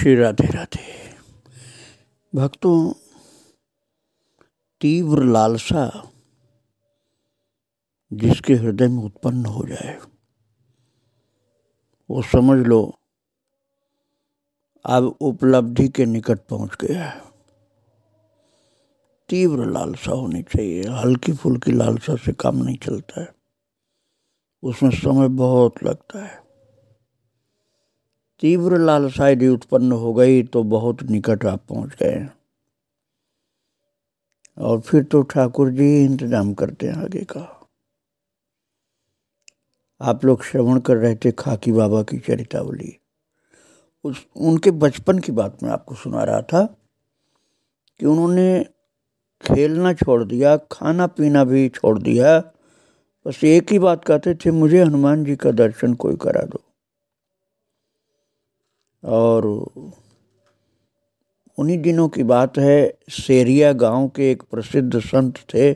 श्री राधे राधे भक्तों तीव्र लालसा जिसके हृदय में उत्पन्न हो जाए वो समझ लो अब उपलब्धि के निकट पहुंच गया है तीव्र लालसा होनी चाहिए हल्की फुल्की लालसा से काम नहीं चलता है उसमें समय बहुत लगता है तीव्र लालसा यदि उत्पन्न हो गई तो बहुत निकट आप पहुंच गए और फिर तो ठाकुर जी इंतजाम करते हैं आगे का आप लोग श्रवण कर रहे थे खाकी बाबा की चरितावली उस उनके बचपन की बात मैं आपको सुना रहा था कि उन्होंने खेलना छोड़ दिया खाना पीना भी छोड़ दिया बस एक ही बात कहते थे मुझे हनुमान जी का दर्शन कोई करा दो और उन्हीं दिनों की बात है सेरिया गांव के एक प्रसिद्ध संत थे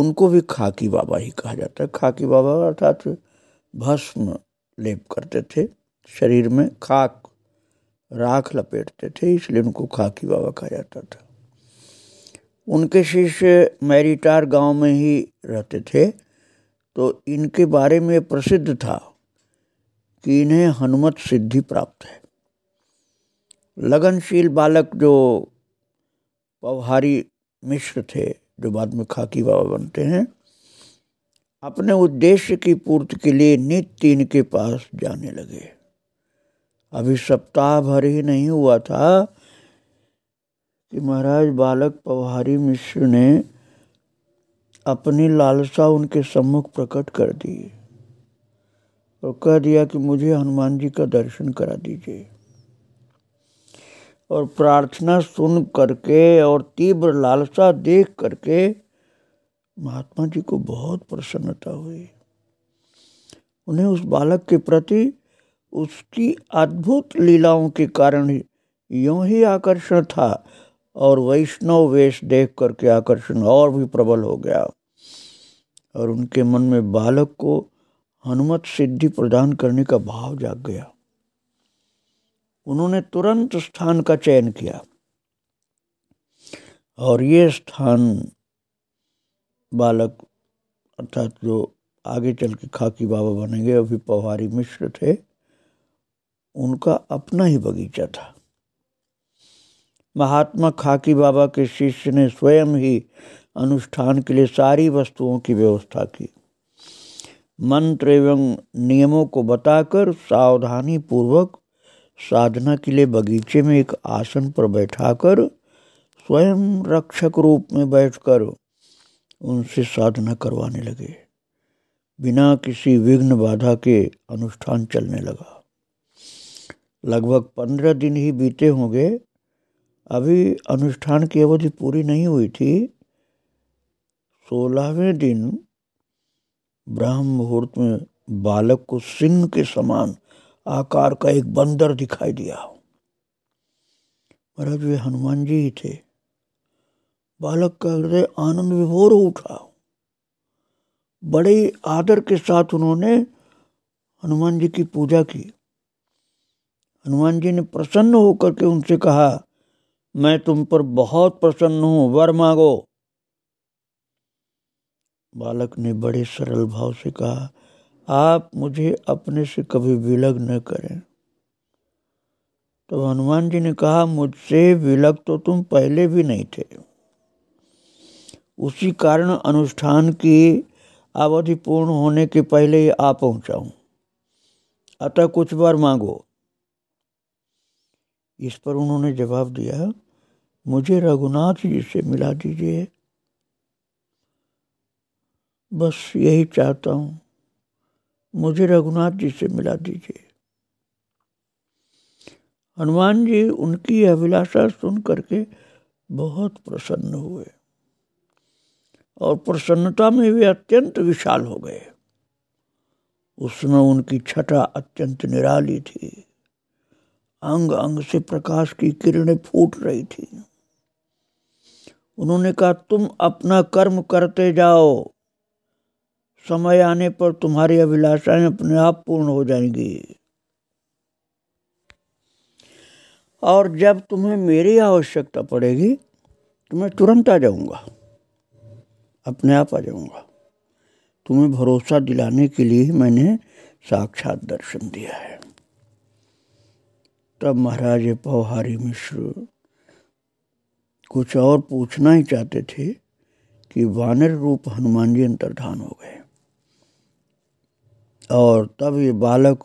उनको भी खाकी बाबा ही कहा जाता है खाकी बाबा अर्थात भस्म लेप करते थे शरीर में खाक राख लपेटते थे इसलिए उनको खाकी बाबा कहा जाता था उनके शिष्य मैरीटार गांव में ही रहते थे तो इनके बारे में प्रसिद्ध था कि इन्हें हनुमत सिद्धि प्राप्त है लगनशील बालक जो पवहारी मिश्र थे जो बाद में खाकी बाबा बनते हैं अपने उद्देश्य की पूर्ति के लिए नित्य इनके पास जाने लगे अभी सप्ताह भर ही नहीं हुआ था कि महाराज बालक पवहारी मिश्र ने अपनी लालसा उनके सम्मुख प्रकट कर दी और कह दिया कि मुझे हनुमान जी का दर्शन करा दीजिए और प्रार्थना सुन करके और तीव्र लालसा देख करके महात्मा जी को बहुत प्रसन्नता हुई उन्हें उस बालक के प्रति उसकी अद्भुत लीलाओं के कारण ही ही आकर्षण था और वैष्णव वेश देख करके आकर्षण और भी प्रबल हो गया और उनके मन में बालक को हनुमत सिद्धि प्रदान करने का भाव जाग गया उन्होंने तुरंत स्थान का चयन किया और ये स्थान बालक अर्थात जो आगे चल के खाकी बाबा बनेंगे अभी पवारी मिश्र थे उनका अपना ही बगीचा था महात्मा खाकी बाबा के शिष्य ने स्वयं ही अनुष्ठान के लिए सारी वस्तुओं की व्यवस्था की मंत्र एवं नियमों को बताकर सावधानी पूर्वक साधना के लिए बगीचे में एक आसन पर बैठाकर स्वयं रक्षक रूप में बैठकर उनसे साधना करवाने लगे बिना किसी विघ्न बाधा के अनुष्ठान चलने लगा लगभग पंद्रह दिन ही बीते होंगे अभी अनुष्ठान की अवधि पूरी नहीं हुई थी सोलहवें दिन ब्रह्म मुहूर्त में बालक को सिंह के समान आकार का एक बंदर दिखाई दिया हो महाराज वे हनुमान जी ही थे बालक का हृदय आनंद विभोर उठा बड़े आदर के साथ उन्होंने हनुमान जी की पूजा की हनुमान जी ने प्रसन्न होकर के उनसे कहा मैं तुम पर बहुत प्रसन्न हूं वर मांगो बालक ने बड़े सरल भाव से कहा आप मुझे अपने से कभी विलग न करें तो हनुमान जी ने कहा मुझसे विलग तो तुम पहले भी नहीं थे उसी कारण अनुष्ठान की अवधि पूर्ण होने के पहले ही आ पहुंचा हूं अतः कुछ बार मांगो इस पर उन्होंने जवाब दिया मुझे रघुनाथ जी से मिला दीजिए बस यही चाहता हूँ मुझे रघुनाथ जी से मिला दीजिए हनुमान जी उनकी अभिलाषा सुन करके बहुत प्रसन्न हुए और प्रसन्नता में वे अत्यंत विशाल हो गए उसमें उनकी छटा अत्यंत निराली थी अंग अंग से प्रकाश की किरणें फूट रही थी उन्होंने कहा तुम अपना कर्म करते जाओ समय आने पर तुम्हारी अभिलाषाएं अपने आप पूर्ण हो जाएंगी और जब तुम्हें मेरी आवश्यकता पड़ेगी तो मैं तुरंत आ जाऊंगा अपने आप आ जाऊंगा तुम्हें भरोसा दिलाने के लिए मैंने साक्षात दर्शन दिया है तब महाराज पौहारी मिश्र कुछ और पूछना ही चाहते थे कि वानर रूप हनुमान जी अंतर्धान हो गए और तब ये बालक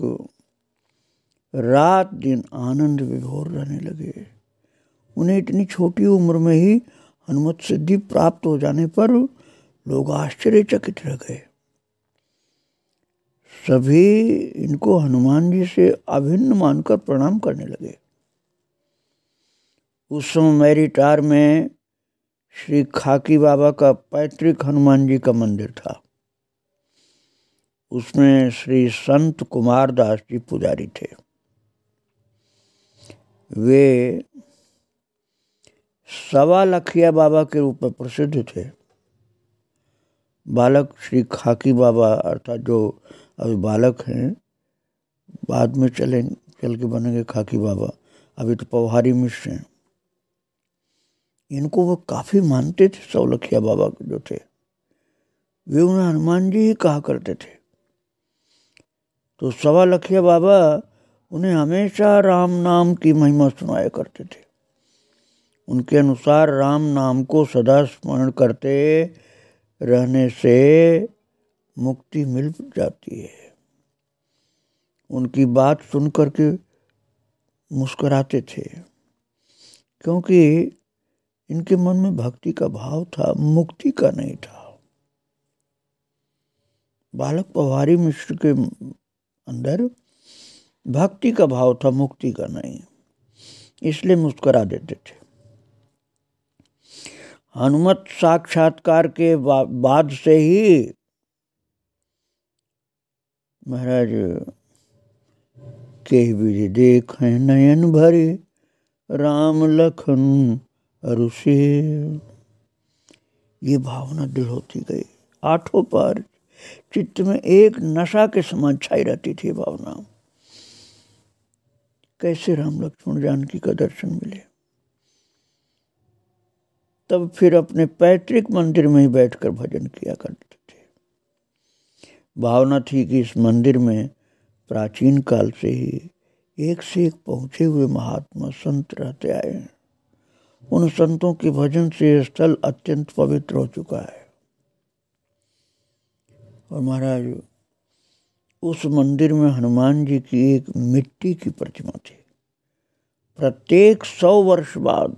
रात दिन आनंद विभोर रहने लगे उन्हें इतनी छोटी उम्र में ही हनुमत सिद्धि प्राप्त हो जाने पर लोग आश्चर्यचकित रह गए सभी इनको हनुमान जी से अभिन्न मानकर प्रणाम करने लगे उस समय मैरिटार में श्री खाकी बाबा का पैतृक हनुमान जी का मंदिर था उसमें श्री संत कुमार दास जी पुजारी थे वे सवा लखिया बाबा के रूप में प्रसिद्ध थे बालक श्री खाकी बाबा अर्थात जो अभी बालक हैं बाद में चले चल के बनेंगे खाकी बाबा अभी तो पवहारी मिश्र हैं इनको वो काफ़ी मानते थे सौलखिया बाबा जो थे वे उन्हें हनुमान जी ही कहा करते थे तो सवा लखिया बाबा उन्हें हमेशा राम नाम की महिमा सुनाया करते थे उनके अनुसार राम नाम को सदा स्मरण करते रहने से मुक्ति मिल जाती है उनकी बात सुन करके मुस्कराते थे क्योंकि इनके मन में भक्ति का भाव था मुक्ति का नहीं था बालक पवारी मिश्र के अंदर भक्ति का भाव था मुक्ति का नहीं इसलिए मुस्करा देते थे हनुमत साक्षात्कार के बाद से ही महाराज के विधि देख नयन भरे राम लखन अरुषे ये भावना दिल होती गई आठों पार चित्त में एक नशा के समान छाई रहती थी भावना कैसे राम लक्ष्मण जानकी का दर्शन मिले तब फिर अपने पैतृक मंदिर में ही बैठकर भजन किया करते थे भावना थी कि इस मंदिर में प्राचीन काल से ही एक से एक पहुंचे हुए महात्मा संत रहते आए हैं उन संतों के भजन से स्थल अत्यंत पवित्र हो चुका है और महाराज उस मंदिर में हनुमान जी की एक मिट्टी की प्रतिमा थी प्रत्येक सौ वर्ष बाद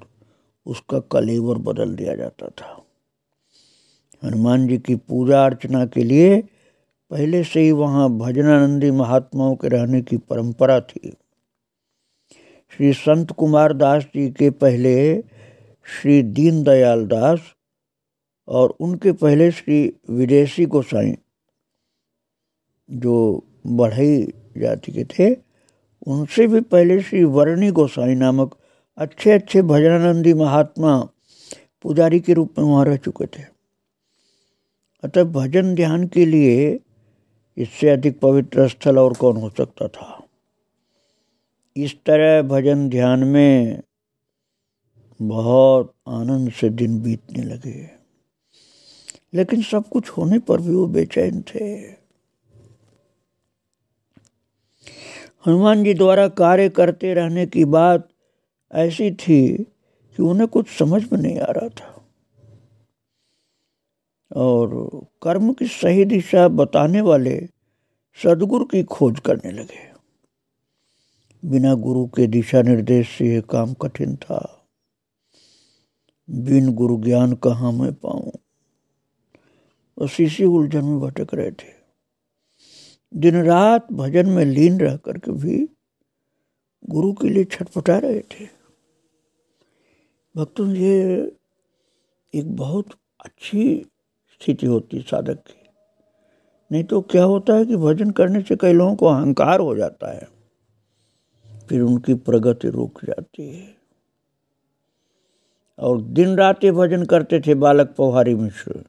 उसका कलेवर बदल दिया जाता था हनुमान जी की पूजा अर्चना के लिए पहले से ही वहाँ भजनानंदी महात्माओं के रहने की परंपरा थी श्री संत कुमार दास जी के पहले श्री दीनदयाल दास और उनके पहले श्री विदेशी गोसाई जो बढ़ई जाति के थे उनसे भी पहले श्री वर्णी गोसाई नामक अच्छे अच्छे भजनानंदी महात्मा पुजारी के रूप में वहाँ रह चुके थे अतः भजन ध्यान के लिए इससे अधिक पवित्र स्थल और कौन हो सकता था इस तरह भजन ध्यान में बहुत आनंद से दिन बीतने लगे लेकिन सब कुछ होने पर भी वो बेचैन थे हनुमान जी द्वारा कार्य करते रहने की बात ऐसी थी कि उन्हें कुछ समझ में नहीं आ रहा था और कर्म की सही दिशा बताने वाले सदगुरु की खोज करने लगे बिना गुरु के दिशा निर्देश से यह काम कठिन था बिन गुरु ज्ञान कहाँ मैं पाऊँ बस इसी उलझन में भटक रहे थे दिन रात भजन में लीन रह करके भी गुरु के लिए छटपटा रहे थे भक्तों ये एक बहुत अच्छी स्थिति होती साधक की नहीं तो क्या होता है कि भजन करने से कई लोगों को अहंकार हो जाता है फिर उनकी प्रगति रुक जाती है और दिन रात ये भजन करते थे बालक पौहारी मिश्र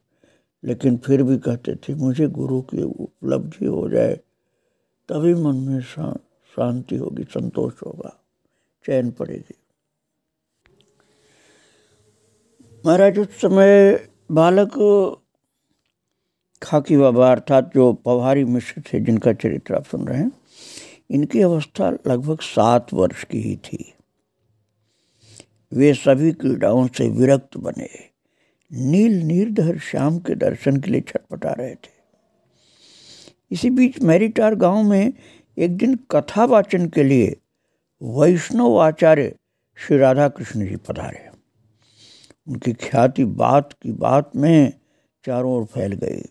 लेकिन फिर भी कहते थे मुझे गुरु की उपलब्धि हो जाए तभी मन में शांति होगी संतोष होगा चैन पड़ेगी महाराज उस समय बालक खाकी बाबा अर्थात जो पवारी मिश्र थे जिनका चरित्र आप सुन रहे हैं इनकी अवस्था लगभग सात वर्ष की ही थी वे सभी क्रीड़ाओं से विरक्त बने नील नीरधर श्याम के दर्शन के लिए छटपटा रहे थे इसी बीच मैरिटार गांव में एक दिन कथा वाचन के लिए वैष्णव आचार्य श्री राधा कृष्ण जी पधारे उनकी ख्याति बात की बात में चारों ओर फैल गई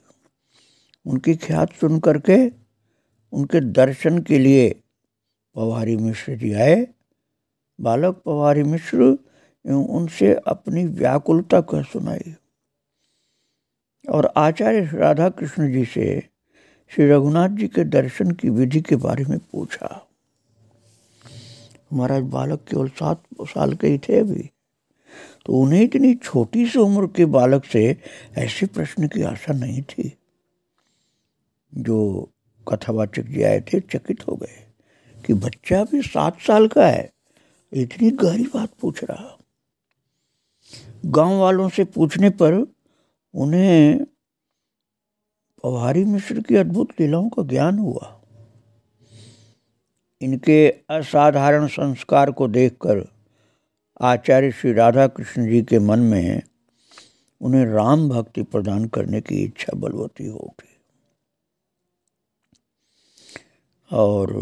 उनकी ख्यात सुन करके उनके दर्शन के लिए पवारी मिश्र जी आए बालक पवारी मिश्र उनसे अपनी व्याकुलता कह सुनाई और आचार्य राधा कृष्ण जी से श्री रघुनाथ जी के दर्शन की विधि के बारे में पूछा महाराज बालक केवल सात साल के ही थे अभी तो उन्हें इतनी छोटी सी उम्र के बालक से ऐसे प्रश्न की आशा नहीं थी जो कथावाचक जी आए थे चकित हो गए कि बच्चा अभी सात साल का है इतनी गहरी बात पूछ रहा गांव वालों से पूछने पर उन्हें पवारी मिश्र की अद्भुत लीलाओं का ज्ञान हुआ इनके असाधारण संस्कार को देखकर आचार्य श्री राधा कृष्ण जी के मन में उन्हें राम भक्ति प्रदान करने की इच्छा बलवती हो गई और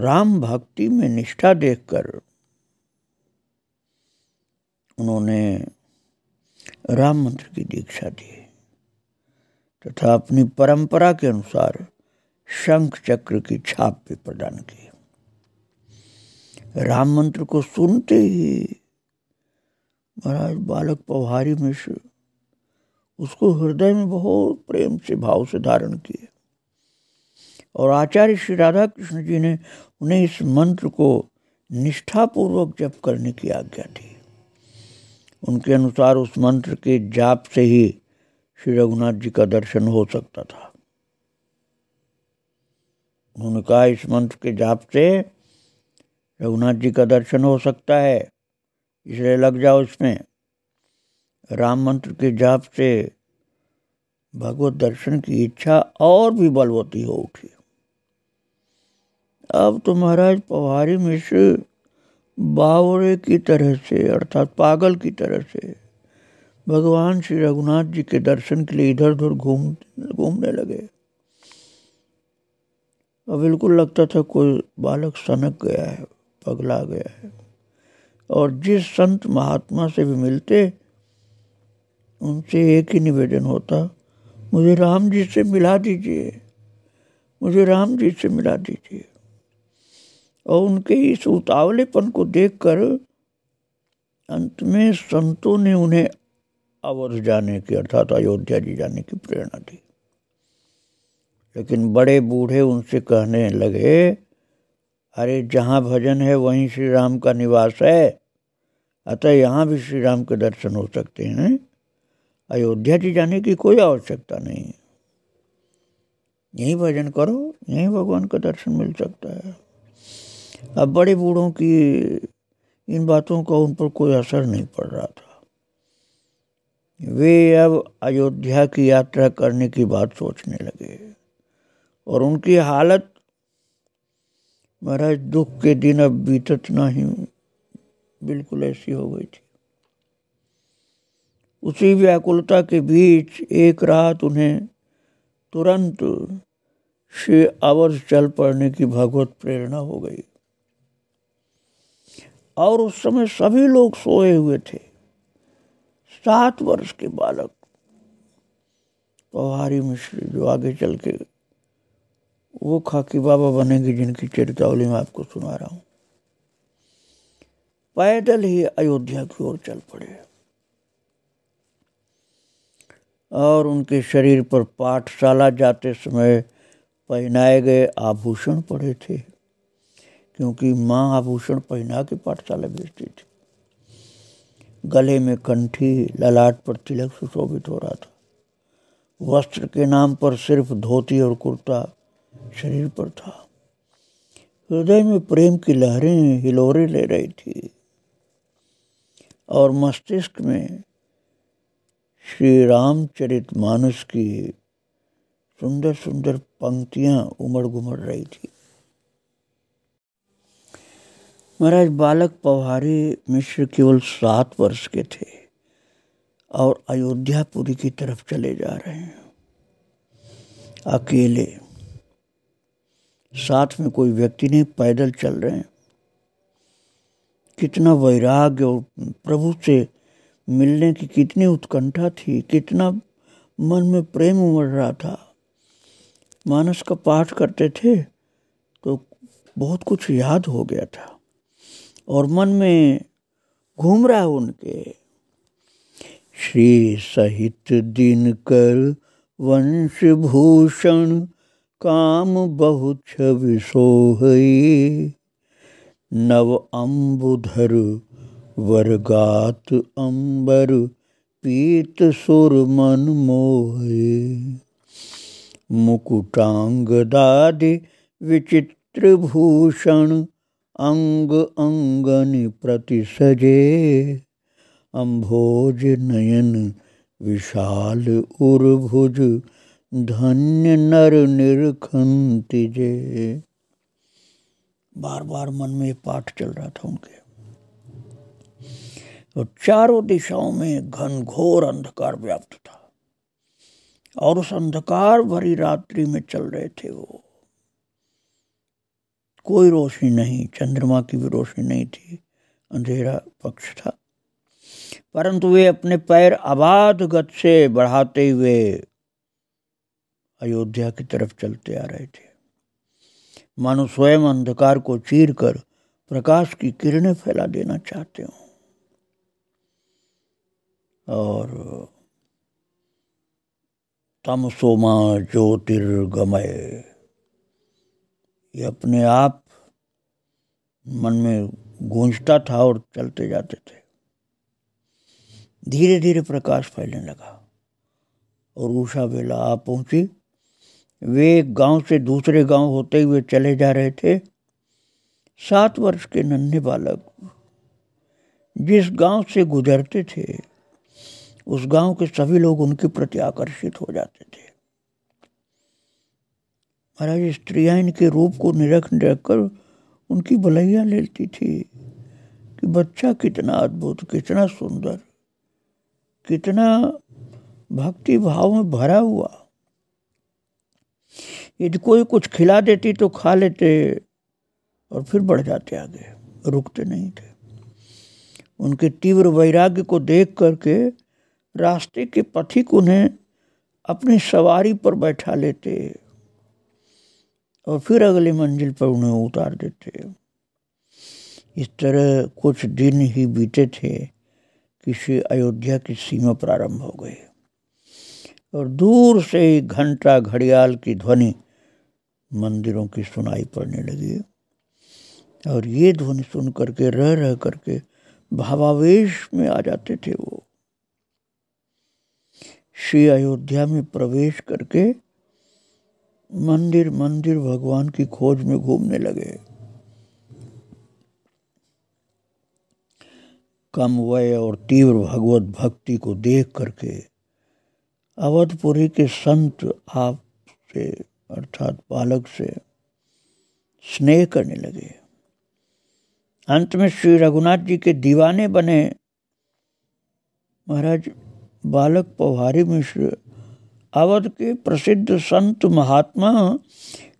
राम भक्ति में निष्ठा देखकर उन्होंने राम मंत्र की दीक्षा दी तथा अपनी परंपरा के अनुसार शंख चक्र की छाप भी प्रदान की राम मंत्र को सुनते ही महाराज बालक पवारी मिश्र उसको हृदय में बहुत प्रेम से भाव से धारण किए और आचार्य श्री राधा कृष्ण जी ने उन्हें इस मंत्र को निष्ठापूर्वक जप करने की आज्ञा दी उनके अनुसार उस मंत्र के जाप से ही श्री रघुनाथ जी का दर्शन हो सकता था उन्होंने कहा इस मंत्र के जाप से रघुनाथ जी का दर्शन हो सकता है इसलिए लग जाओ इसमें राम मंत्र के जाप से भगवत दर्शन की इच्छा और भी बलवती हो उठी अब तो महाराज पवारी मिश्र बावरे की तरह से अर्थात पागल की तरह से भगवान श्री रघुनाथ जी के दर्शन के लिए इधर उधर घूम घूमने लगे और बिल्कुल लगता था कोई बालक सनक गया है पगला गया है और जिस संत महात्मा से भी मिलते उनसे एक ही निवेदन होता मुझे राम जी से मिला दीजिए मुझे राम जी से मिला दीजिए और उनके इस उतावलेपन को देखकर अंत में संतों ने उन्हें अवध जाने की अर्थात अयोध्या जी जाने की प्रेरणा दी लेकिन बड़े बूढ़े उनसे कहने लगे अरे जहाँ भजन है वहीं श्री राम का निवास है अतः यहाँ भी श्री राम के दर्शन हो सकते हैं अयोध्या जी जाने की कोई आवश्यकता नहीं यहीं भजन करो यहीं भगवान का दर्शन मिल सकता है अब बड़े बूढ़ों की इन बातों का उन पर कोई असर नहीं पड़ रहा था वे अब अयोध्या की यात्रा करने की बात सोचने लगे और उनकी हालत महाराज दुख के दिन अब बीतत ना ही बिल्कुल ऐसी हो गई थी उसी व्याकुलता के बीच एक रात उन्हें तुरंत श्री अवध चल पड़ने की भगवत प्रेरणा हो गई और उस समय सभी लोग सोए हुए थे सात वर्ष के बालक पवारी मिश्री जो आगे चल के वो खाकी बाबा बनेंगे जिनकी चरितावली में आपको सुना रहा हूँ पैदल ही अयोध्या की ओर चल पड़े और उनके शरीर पर पाठशाला जाते समय पहनाए गए आभूषण पड़े थे क्योंकि माँ आभूषण पहना के पाठशाला भेजती थी गले में कंठी ललाट पर तिलक सुशोभित हो रहा था वस्त्र के नाम पर सिर्फ धोती और कुर्ता शरीर पर था हृदय में प्रेम की लहरें हिलोरे ले रही थी और मस्तिष्क में श्री रामचरित मानस की सुंदर सुंदर पंक्तियाँ उमड़ घुमड़ रही थी महाराज बालक पवारी मिश्र केवल सात वर्ष के थे और अयोध्यापुरी की तरफ चले जा रहे हैं अकेले साथ में कोई व्यक्ति नहीं पैदल चल रहे हैं कितना वैराग्य और प्रभु से मिलने की कितनी उत्कंठा थी कितना मन में प्रेम उमड़ रहा था मानस का पाठ करते थे तो बहुत कुछ याद हो गया था और मन में घूम रहा है उनके श्री सहित दिन कर वंश भूषण काम बहुत छवि सोहई नव अम्बुधर वर्गात अंबर पीत सुर मन मोहे मुकुटांग दादि विचित्र भूषण अंग अंगन प्रति सजे अम्भोज नयन विशाल उर्भुज धन्य नर निरखंति जे बार बार मन में पाठ चल रहा था उनके तो चारों दिशाओं में घनघोर अंधकार व्याप्त था और उस अंधकार भरी रात्रि में चल रहे थे वो कोई रोशनी नहीं चंद्रमा की भी रोशनी नहीं थी अंधेरा पक्ष था परंतु वे अपने पैर आबाद गत से बढ़ाते हुए अयोध्या की तरफ चलते आ रहे थे मानो स्वयं अंधकार को चीर कर प्रकाश की किरणें फैला देना चाहते हो और तमसोमा ज्योतिर्गमय ये अपने आप मन में गूंजता था और चलते जाते थे धीरे धीरे प्रकाश फैलने लगा और ऊषा बेला आ पहुंची वे एक गांव से दूसरे गांव होते हुए चले जा रहे थे सात वर्ष के नन्हे बालक जिस गांव से गुजरते थे उस गांव के सभी लोग उनके प्रति आकर्षित हो जाते थे महाराज स्त्रियाँ इनके रूप को निरख निरख कर उनकी भलैया लेती थी कि बच्चा कितना अद्भुत कितना सुंदर कितना भक्ति भाव में भरा हुआ यदि कोई कुछ खिला देती तो खा लेते और फिर बढ़ जाते आगे रुकते नहीं थे उनके तीव्र वैराग्य को देख करके रास्ते के पथिक उन्हें अपनी सवारी पर बैठा लेते और फिर अगली मंजिल पर उन्हें उतार देते इस तरह कुछ दिन ही बीते थे कि श्री अयोध्या की सीमा प्रारंभ हो गई और दूर से ही घंटा घड़ियाल की ध्वनि मंदिरों की सुनाई पड़ने लगी और ये ध्वनि सुन करके रह रह करके भावावेश में आ जाते थे वो श्री अयोध्या में प्रवेश करके मंदिर मंदिर भगवान की खोज में घूमने लगे कम वय और तीव्र भगवत भक्ति को देख करके अवधपुरी के संत आप से अर्थात बालक से स्नेह करने लगे अंत में श्री रघुनाथ जी के दीवाने बने महाराज बालक पवारी मिश्र अवध के प्रसिद्ध संत महात्मा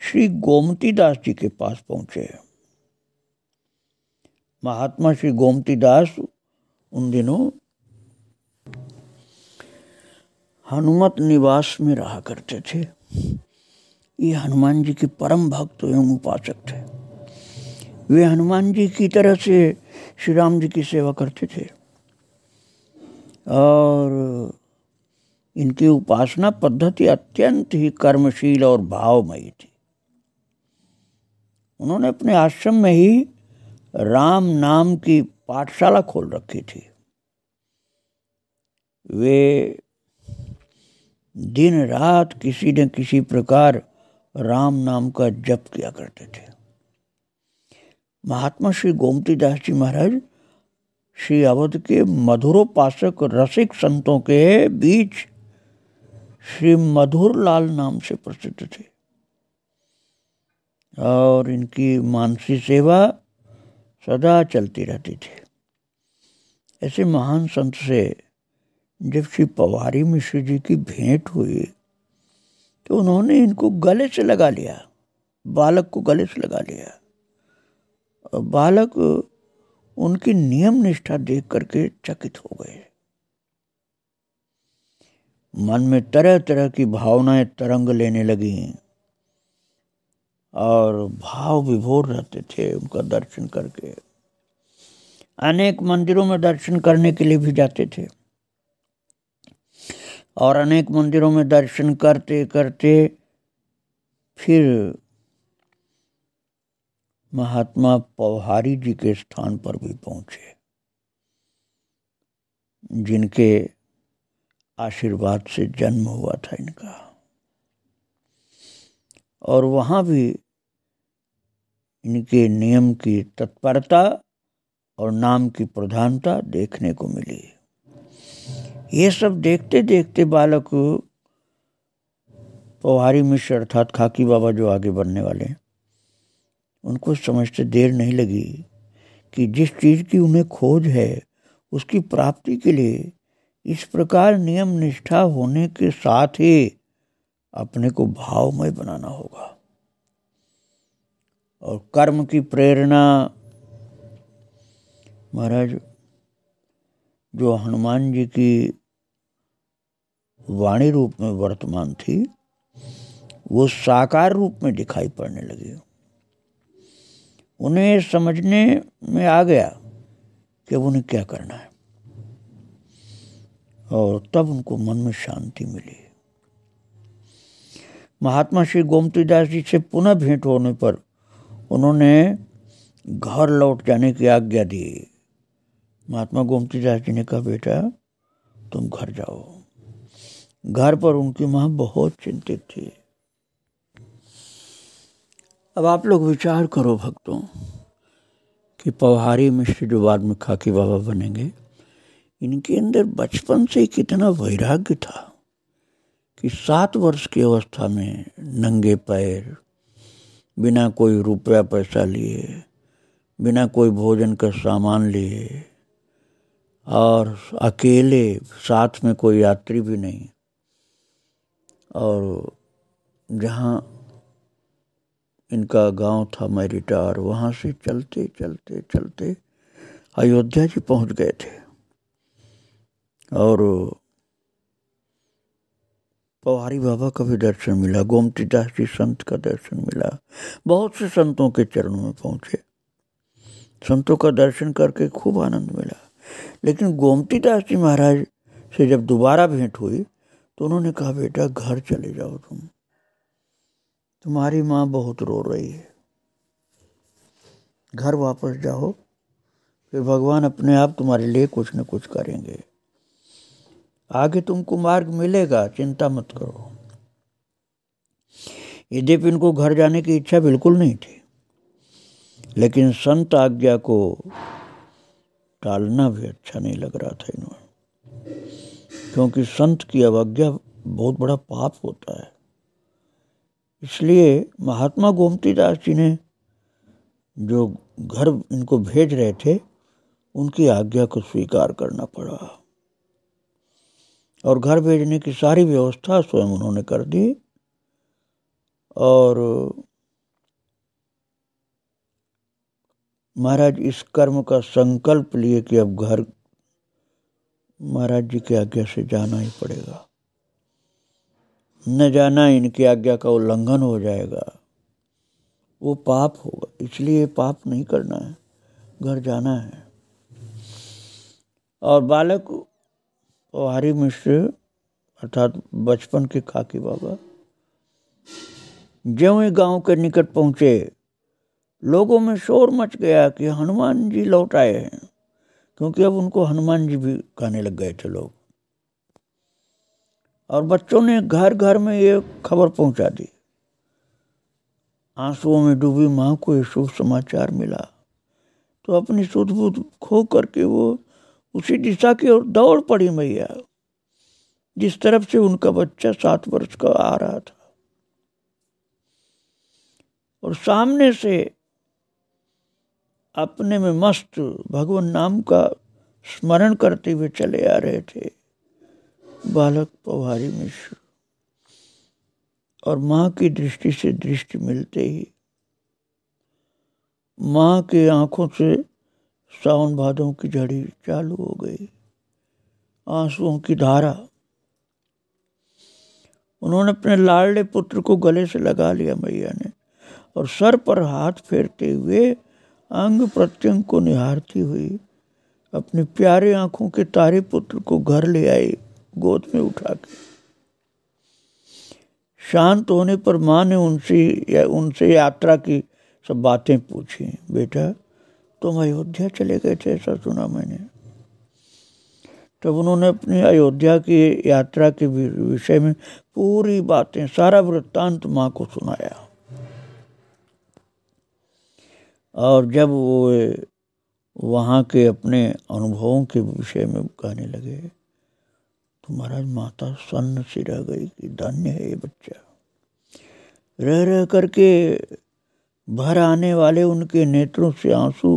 श्री गोमती दास जी के पास पहुंचे महात्मा श्री गोमती दास उन दिनों हनुमत निवास में रहा करते थे ये हनुमान जी के परम भक्त एवं उपासक थे वे हनुमान जी की तरह से श्री राम जी की सेवा करते थे और इनकी उपासना पद्धति अत्यंत ही कर्मशील और भावमयी थी उन्होंने अपने आश्रम में ही राम नाम की पाठशाला खोल रखी थी वे दिन रात किसी न किसी प्रकार राम नाम का जप किया करते थे महात्मा श्री गोमती दास जी महाराज श्री अवध के मधुरोपासक रसिक संतों के बीच श्री मधुर लाल नाम से प्रसिद्ध थे और इनकी मानसी सेवा सदा चलती रहती थी ऐसे महान संत से जब श्री पवारी मिश्र जी की भेंट हुई तो उन्होंने इनको गले से लगा लिया बालक को गले से लगा लिया और बालक उनकी नियम निष्ठा देख करके चकित हो गए मन में तरह तरह की भावनाएं तरंग लेने लगी और भाव विभोर रहते थे उनका दर्शन करके अनेक मंदिरों में दर्शन करने के लिए भी जाते थे और अनेक मंदिरों में दर्शन करते करते फिर महात्मा पौहारी जी के स्थान पर भी पहुंचे जिनके आशीर्वाद से जन्म हुआ था इनका और वहाँ भी इनके नियम की तत्परता और नाम की प्रधानता देखने को मिली ये सब देखते देखते बालक पवारी मिश्र अर्थात खाकी बाबा जो आगे बढ़ने वाले हैं उनको समझते देर नहीं लगी कि जिस चीज़ की उन्हें खोज है उसकी प्राप्ति के लिए इस प्रकार नियम निष्ठा होने के साथ ही अपने को भावमय बनाना होगा और कर्म की प्रेरणा महाराज जो हनुमान जी की वाणी रूप में वर्तमान थी वो साकार रूप में दिखाई पड़ने लगी उन्हें समझने में आ गया कि उन्हें क्या करना है और तब उनको मन में शांति मिली महात्मा श्री गोमतीदास जी से पुनः भेंट होने पर उन्होंने घर लौट जाने की आज्ञा दी महात्मा गोमतीदास जी ने कहा बेटा तुम घर जाओ घर पर उनकी माँ बहुत चिंतित थी अब आप लोग विचार करो भक्तों कि पवहारी मिश्र जो बाद में खाकी बाबा बनेंगे इनके अंदर बचपन से कितना वैराग्य था कि सात वर्ष की अवस्था में नंगे पैर बिना कोई रुपया पैसा लिए बिना कोई भोजन का सामान लिए और अकेले साथ में कोई यात्री भी नहीं और जहाँ इनका गांव था मैरिटार वहाँ से चलते चलते चलते अयोध्या जी पहुँच गए थे और पवारी बाबा का भी दर्शन मिला गोमती दास जी संत का दर्शन मिला बहुत से संतों के चरणों में पहुंचे संतों का दर्शन करके खूब आनंद मिला लेकिन गोमती दास जी महाराज से जब दोबारा भेंट हुई तो उन्होंने कहा बेटा घर चले जाओ तुम तुम्हारी माँ बहुत रो रही है घर वापस जाओ फिर भगवान अपने आप तुम्हारे लिए कुछ न कुछ करेंगे आगे तुमको मार्ग मिलेगा चिंता मत करो यद्यपि इनको घर जाने की इच्छा बिल्कुल नहीं थी लेकिन संत आज्ञा को टालना भी अच्छा नहीं लग रहा था इन्होंने क्योंकि संत की अवज्ञा बहुत बड़ा पाप होता है इसलिए महात्मा गोमती दास जी ने जो घर इनको भेज रहे थे उनकी आज्ञा को स्वीकार करना पड़ा और घर भेजने की सारी व्यवस्था स्वयं उन्होंने कर दी और महाराज इस कर्म का संकल्प लिए कि अब घर महाराज जी की आज्ञा से जाना ही पड़ेगा न जाना इनकी आज्ञा का उल्लंघन हो जाएगा वो पाप होगा इसलिए पाप नहीं करना है घर जाना है और बालक कुंवारी मिश्र अर्थात बचपन के काकी बाबा जो ही गांव के निकट पहुंचे लोगों में शोर मच गया कि हनुमान जी लौट आए हैं क्योंकि अब उनको हनुमान जी भी कहने लग गए थे लोग और बच्चों ने घर घर में ये खबर पहुंचा दी आंसुओं में डूबी माँ को ये शुभ समाचार मिला तो अपनी बुध खो करके वो उसी दिशा की ओर दौड़ पड़ी मैया जिस तरफ से उनका बच्चा सात वर्ष का आ रहा था और सामने से अपने में मस्त भगवान नाम का स्मरण करते हुए चले आ रहे थे बालक पवारी मिश्र और माँ की दृष्टि से दृष्टि मिलते ही माँ के आंखों से सावन भादों की झड़ी चालू हो गई आंसुओं की धारा उन्होंने अपने लाडले पुत्र को गले से लगा लिया मैया ने और सर पर हाथ फेरते हुए अंग प्रत्यंग को निहारती हुई अपनी प्यारे आंखों के तारे पुत्र को घर ले आई गोद में उठा के शांत होने पर माँ ने उनसे या उनसे यात्रा की सब बातें पूछी बेटा तो अयोध्या चले गए थे ऐसा सुना मैंने तब उन्होंने अपनी अयोध्या की यात्रा के विषय में पूरी बातें सारा वृत्तांत माँ को सुनाया और जब वो वहाँ के अपने अनुभवों के विषय में कहने लगे तो महाराज माता सन्न सी रह गई कि धन्य है ये बच्चा रह रह करके भर आने वाले उनके नेत्रों से आंसू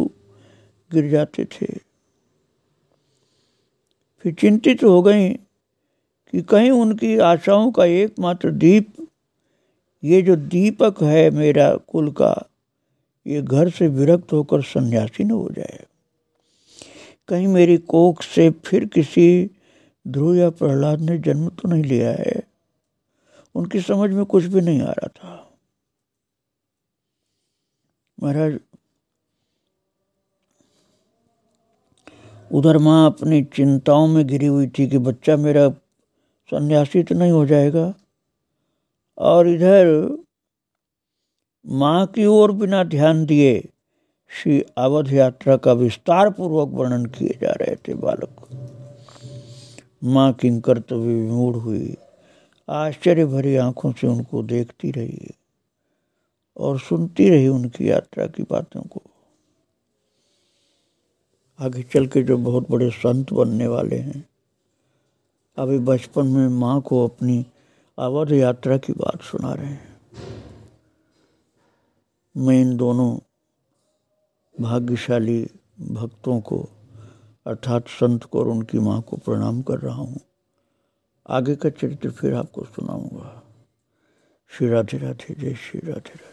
गिर जाते थे फिर चिंतित हो गई कि कहीं उनकी आशाओं का एकमात्र दीप ये जो दीपक है मेरा कुल का ये घर से विरक्त होकर सन्यासी न हो जाए कहीं मेरी कोख से फिर किसी ध्रुव या प्रहलाद ने जन्म तो नहीं लिया है उनकी समझ में कुछ भी नहीं आ रहा था महाराज उधर माँ अपनी चिंताओं में घिरी हुई थी कि बच्चा मेरा सन्यासी तो नहीं हो जाएगा और इधर माँ की ओर बिना ध्यान दिए श्री अवध यात्रा का विस्तार पूर्वक वर्णन किए जा रहे थे बालक माँ किंकर कर्तव्य तो विमूढ़ हुई आश्चर्य भरी आंखों से उनको देखती रही और सुनती रही उनकी यात्रा की बातों को आगे चल के जो बहुत बड़े संत बनने वाले हैं अभी बचपन में माँ को अपनी अवध यात्रा की बात सुना रहे हैं मैं इन दोनों भाग्यशाली भक्तों को अर्थात संत को और उनकी माँ को प्रणाम कर रहा हूँ आगे का चरित्र फिर आपको सुनाऊंगा श्री राधे राधे जय श्री राधे राधे